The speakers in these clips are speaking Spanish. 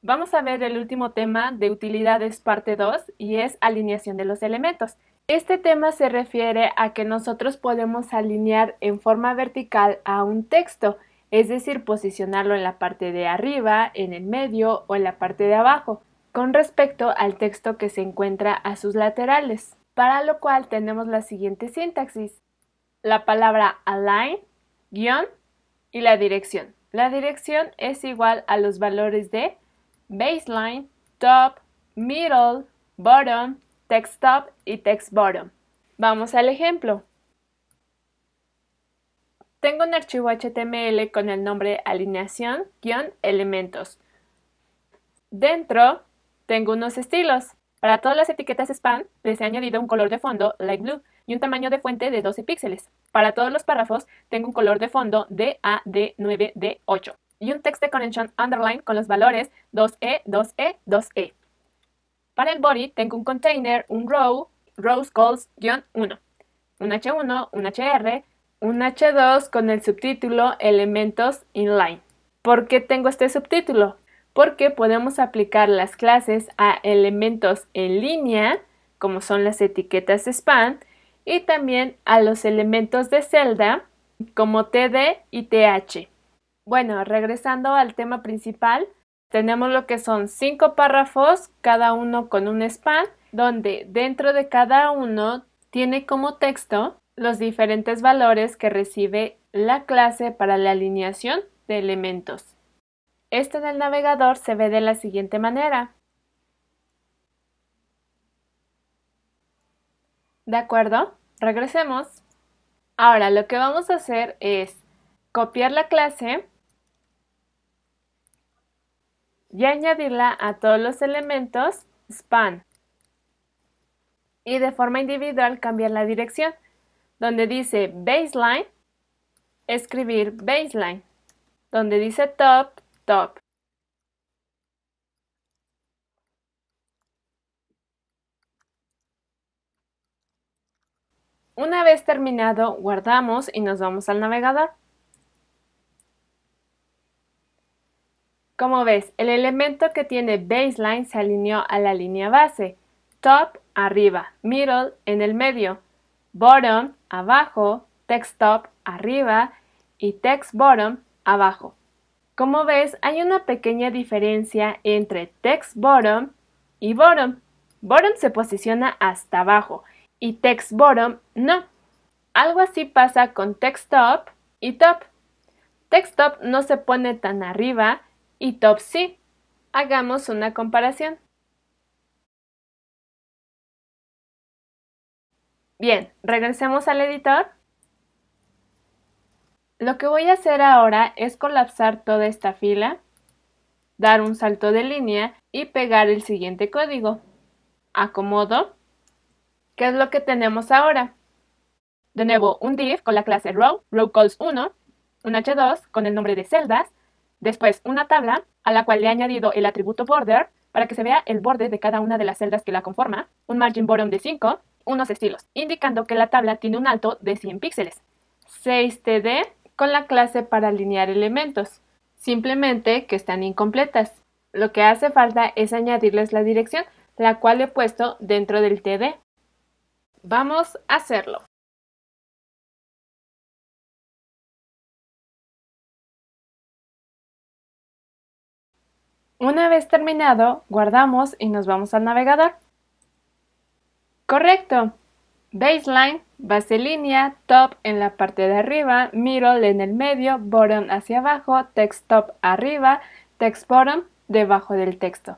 Vamos a ver el último tema de utilidades parte 2 y es alineación de los elementos. Este tema se refiere a que nosotros podemos alinear en forma vertical a un texto, es decir, posicionarlo en la parte de arriba, en el medio o en la parte de abajo, con respecto al texto que se encuentra a sus laterales, para lo cual tenemos la siguiente sintaxis, la palabra align, guión y la dirección. La dirección es igual a los valores de baseline, top, middle, bottom, text top y text bottom. Vamos al ejemplo. Tengo un archivo HTML con el nombre alineación-elementos. Dentro tengo unos estilos. Para todas las etiquetas span les he añadido un color de fondo light blue y un tamaño de fuente de 12 píxeles. Para todos los párrafos tengo un color de fondo de A, 9 D8 y un text conexión underline con los valores 2e, 2e, 2e. Para el body tengo un container, un row, rows calls-1, un h1, un hr, un h2 con el subtítulo elementos inline. ¿Por qué tengo este subtítulo? Porque podemos aplicar las clases a elementos en línea, como son las etiquetas span, y también a los elementos de celda, como td y th. Bueno, regresando al tema principal, tenemos lo que son cinco párrafos, cada uno con un span, donde dentro de cada uno tiene como texto los diferentes valores que recibe la clase para la alineación de elementos. Esto en el navegador se ve de la siguiente manera. ¿De acuerdo? Regresemos. Ahora lo que vamos a hacer es copiar la clase y añadirla a todos los elementos span y de forma individual cambiar la dirección. Donde dice baseline, escribir baseline. Donde dice top, top. Una vez terminado, guardamos y nos vamos al navegador. Como ves, el elemento que tiene baseline se alineó a la línea base. Top arriba, middle en el medio, bottom abajo, text top arriba y text bottom abajo. Como ves, hay una pequeña diferencia entre text bottom y bottom. Bottom se posiciona hasta abajo y text bottom no. Algo así pasa con text top y top. Text top no se pone tan arriba y Top Hagamos una comparación. Bien, regresemos al editor. Lo que voy a hacer ahora es colapsar toda esta fila, dar un salto de línea y pegar el siguiente código. Acomodo. ¿Qué es lo que tenemos ahora? De nuevo, un div con la clase row, row calls 1, un h2 con el nombre de celdas Después, una tabla a la cual le he añadido el atributo border para que se vea el borde de cada una de las celdas que la conforma, un margin bottom de 5, unos estilos, indicando que la tabla tiene un alto de 100 píxeles. 6td con la clase para alinear elementos, simplemente que están incompletas. Lo que hace falta es añadirles la dirección, la cual he puesto dentro del td. Vamos a hacerlo. Una vez terminado, guardamos y nos vamos al navegador. Correcto. Baseline, base línea, top en la parte de arriba, middle en el medio, bottom hacia abajo, text top arriba, text bottom debajo del texto.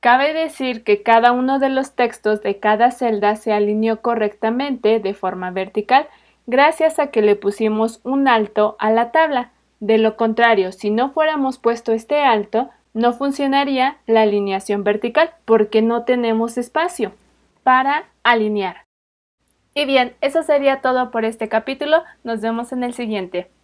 Cabe decir que cada uno de los textos de cada celda se alineó correctamente de forma vertical gracias a que le pusimos un alto a la tabla. De lo contrario, si no fuéramos puesto este alto, no funcionaría la alineación vertical porque no tenemos espacio para alinear. Y bien, eso sería todo por este capítulo. Nos vemos en el siguiente.